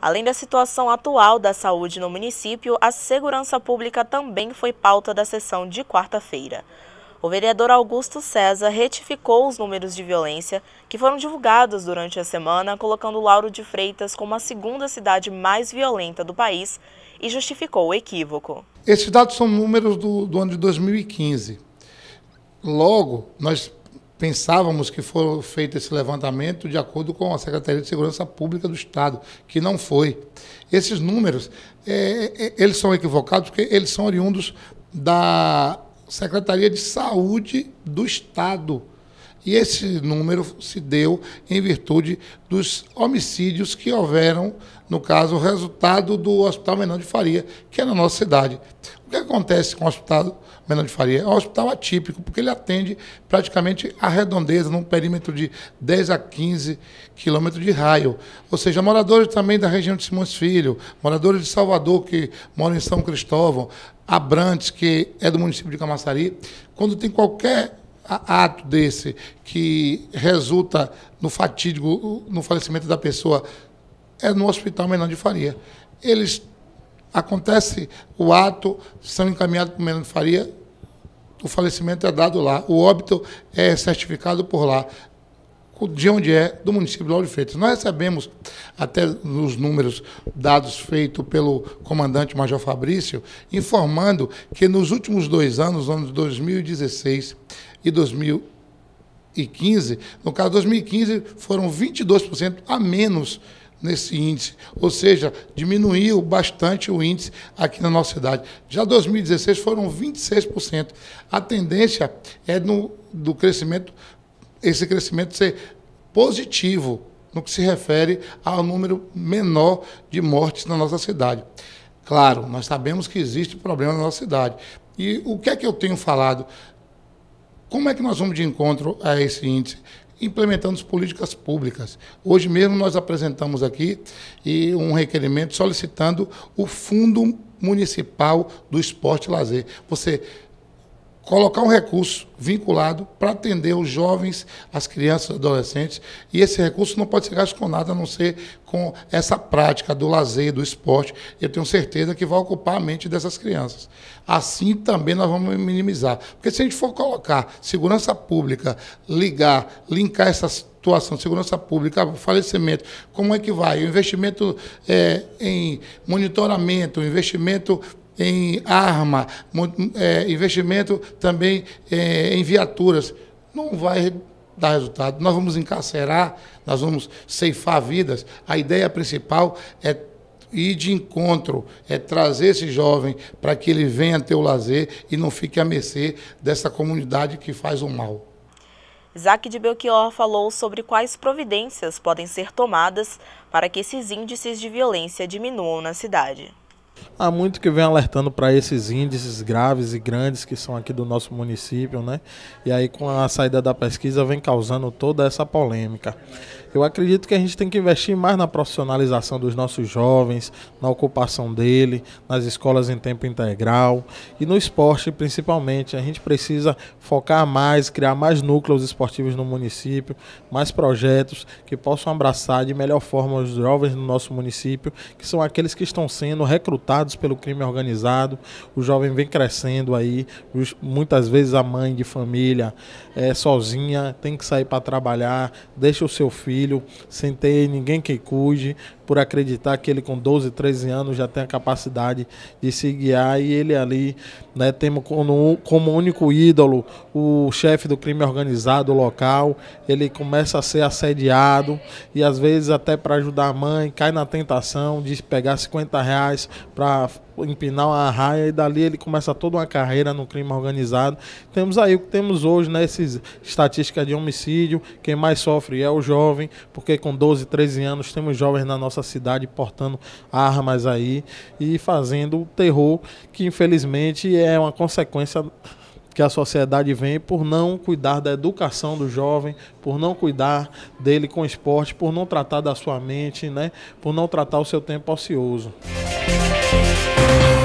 Além da situação atual da saúde no município, a segurança pública também foi pauta da sessão de quarta-feira. O vereador Augusto César retificou os números de violência que foram divulgados durante a semana, colocando Lauro de Freitas como a segunda cidade mais violenta do país e justificou o equívoco. Esses dados são números do, do ano de 2015. Logo, nós pensávamos que foi feito esse levantamento de acordo com a Secretaria de Segurança Pública do Estado, que não foi. Esses números, é, é, é eles são equivocados porque eles são oriundos da Secretaria de Saúde do Estado, e esse número se deu em virtude dos homicídios que houveram, no caso, resultado do Hospital Menor de Faria, que é na nossa cidade. O que acontece com o Hospital Menor de Faria? É um hospital atípico, porque ele atende praticamente a redondeza, num perímetro de 10 a 15 quilômetros de raio. Ou seja, moradores também da região de Simões Filho, moradores de Salvador, que moram em São Cristóvão, Abrantes, que é do município de Camaçari, quando tem qualquer ato desse que resulta no fatídico, no falecimento da pessoa, é no Hospital Menor de Faria. Eles acontece o ato, são encaminhados para o Menor de Faria, o falecimento é dado lá, o óbito é certificado por lá. De onde é? Do município de Lauro de Freitas. Nós recebemos, até nos números dados feitos pelo comandante Major Fabrício, informando que nos últimos dois anos, anos 2016 e 2015, no caso 2015 foram 22% a menos nesse índice, ou seja, diminuiu bastante o índice aqui na nossa cidade. Já 2016 foram 26%. A tendência é no, do crescimento, esse crescimento ser positivo no que se refere ao número menor de mortes na nossa cidade. Claro, nós sabemos que existe problema na nossa cidade. E o que é que eu tenho falado como é que nós vamos de encontro a esse índice? implementando as políticas públicas. Hoje mesmo nós apresentamos aqui um requerimento solicitando o Fundo Municipal do Esporte e Lazer. Você colocar um recurso vinculado para atender os jovens, as crianças, os adolescentes, e esse recurso não pode ser gasto com nada a não ser com essa prática do lazer, do esporte. Eu tenho certeza que vai ocupar a mente dessas crianças. Assim também nós vamos minimizar. Porque se a gente for colocar segurança pública, ligar, linkar essa situação de segurança pública, falecimento, como é que vai? O investimento é, em monitoramento, o investimento em arma, é, investimento também é, em viaturas. Não vai dar resultado. Nós vamos encarcerar, nós vamos ceifar vidas. A ideia principal é ir de encontro, é trazer esse jovem para que ele venha ter o lazer e não fique à mercê dessa comunidade que faz o mal. Isaac de Belchior falou sobre quais providências podem ser tomadas para que esses índices de violência diminuam na cidade há muito que vem alertando para esses índices graves e grandes que são aqui do nosso município, né? E aí com a saída da pesquisa vem causando toda essa polêmica. Eu acredito que a gente tem que investir mais na profissionalização dos nossos jovens, na ocupação dele, nas escolas em tempo integral e no esporte principalmente. A gente precisa focar mais, criar mais núcleos esportivos no município, mais projetos que possam abraçar de melhor forma os jovens no nosso município, que são aqueles que estão sendo recrutados pelo crime organizado. O jovem vem crescendo aí, muitas vezes a mãe de família é sozinha, tem que sair para trabalhar, deixa o seu filho filho, sem ter ninguém que cuide, por acreditar que ele com 12, 13 anos já tem a capacidade de se guiar e ele ali, né, temos como, como único ídolo o chefe do crime organizado local, ele começa a ser assediado e às vezes até para ajudar a mãe, cai na tentação de pegar 50 reais para empinar uma raia e dali ele começa toda uma carreira no crime organizado. Temos aí o que temos hoje, né? Essas estatísticas de homicídio, quem mais sofre é o jovem, porque com 12, 13 anos temos jovens na nossa nossa cidade portando armas aí e fazendo terror que infelizmente é uma consequência que a sociedade vem por não cuidar da educação do jovem, por não cuidar dele com esporte, por não tratar da sua mente, né? Por não tratar o seu tempo ocioso. Música